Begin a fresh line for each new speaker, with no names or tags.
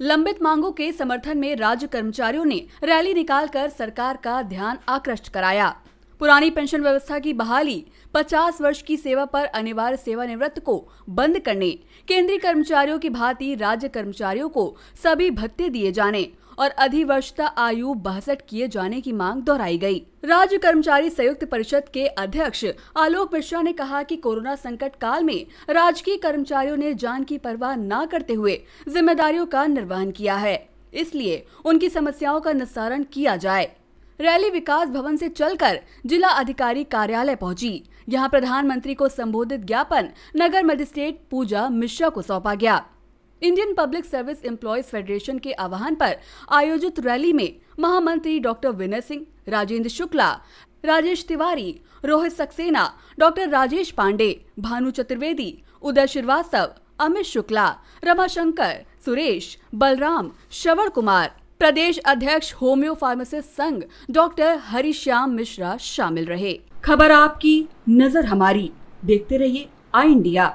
लंबित मांगों के समर्थन में राज्य कर्मचारियों ने रैली निकालकर सरकार का ध्यान आकृष्ट कराया पुरानी पेंशन व्यवस्था की बहाली 50 वर्ष की सेवा पर अनिवार्य सेवानिवृत्त को बंद करने केंद्रीय कर्मचारियों की भांति राज्य कर्मचारियों को सभी भत्ते दिए जाने और अधिवर्षता आयु बासठ किए जाने की मांग दोहराई गई। राज्य कर्मचारी संयुक्त परिषद के अध्यक्ष आलोक मिश्रा ने कहा कि कोरोना संकट काल में राजकीय कर्मचारियों ने जान की परवाह न करते हुए जिम्मेदारियों का निर्वहन किया है इसलिए उनकी समस्याओं का निस्तारण किया जाए रैली विकास भवन से चलकर जिला अधिकारी कार्यालय पहुंची यहां प्रधानमंत्री को संबोधित ज्ञापन नगर मजिस्ट्रेट पूजा मिश्रा को सौंपा गया Indian public service employees federation के आह्वान पर आयोजित रैली में महामंत्री डॉक्टर विनय सिंह राजेंद्र शुक्ला राजेश तिवारी रोहित सक्सेना डॉक्टर राजेश पांडे भानु चतुर्वेदी उदय श्रीवास्तव अमित शुक्ला रमाशंकर सुरेश बलराम श्रवण कुमार प्रदेश अध्यक्ष होम्यो फार्मासिस्ट संघ डॉक्टर हरिश्याम मिश्रा शामिल रहे खबर आपकी नजर हमारी देखते रहिए आई इंडिया